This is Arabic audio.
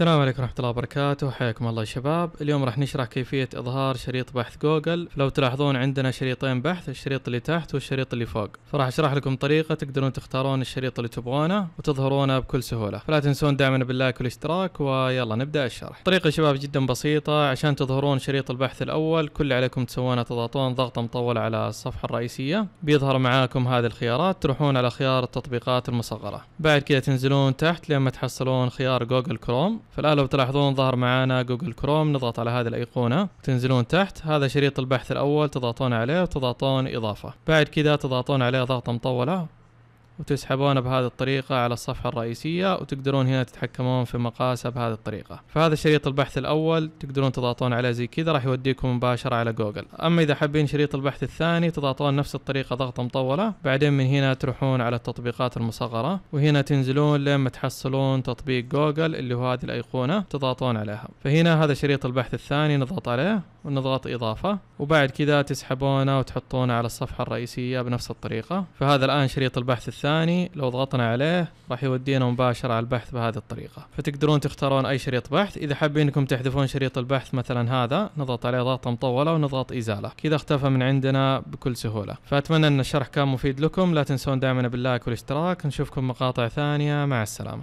السلام عليكم ورحمة الله وبركاته حياكم الله يا شباب اليوم راح نشرح كيفية إظهار شريط بحث جوجل لو تلاحظون عندنا شريطين بحث الشريط اللي تحت والشريط اللي فوق فراح أشرح لكم طريقة تقدرون تختارون الشريط اللي تبغونه وتظهرونه بكل سهولة فلا تنسون دعمنا باللايك والاشتراك ويلا نبدأ الشرح الطريقة يا شباب جدا بسيطة عشان تظهرون شريط البحث الأول كل اللي عليكم تسوونه تضغطون ضغطة مطولة على الصفحة الرئيسية بيظهر معاكم هذه الخيارات تروحون على خيار التطبيقات المصغرة بعد كذا تنزلون تحت لما تحصلون خيار جوجل كروم فالآن لو تلاحظون ظهر معانا جوجل كروم نضغط على هذه الأيقونة تنزلون تحت هذا شريط البحث الأول تضغطون عليه وتضغطون إضافة بعد كذا تضغطون عليه ضغطة مطولة وتسحبونه بهذه الطريقة على الصفحة الرئيسية وتقدرون هنا تتحكمون في مقاسه بهذه الطريقة فهذا شريط البحث الأول تقدرون تضغطون عليه زي كذا راح يوديكم مباشرة على جوجل أما إذا حابين شريط البحث الثاني تضغطون نفس الطريقة ضغطة مطولة بعدين من هنا تروحون على التطبيقات المصغرة وهنا تنزلون لما تحصلون تطبيق جوجل اللي هو هذه الأيقونة تضغطون عليها فهنا هذا شريط البحث الثاني نضغط عليه ونضغط إضافة وبعد كذا تسحبونه وتحطونه على الصفحة الرئيسية بنفس الطريقة فهذا الآن شريط البحث الثاني الثاني لو ضغطنا عليه راح يودينا مباشرة على البحث بهذه الطريقة فتقدرون تختارون أي شريط بحث إذا حابين أنكم تحذفون شريط البحث مثلا هذا نضغط عليه ضغطة مطولة ونضغط إزالة كذا اختفى من عندنا بكل سهولة فأتمنى أن الشرح كان مفيد لكم لا تنسون دعمنا باللايك والاشتراك نشوفكم مقاطع ثانية مع السلامة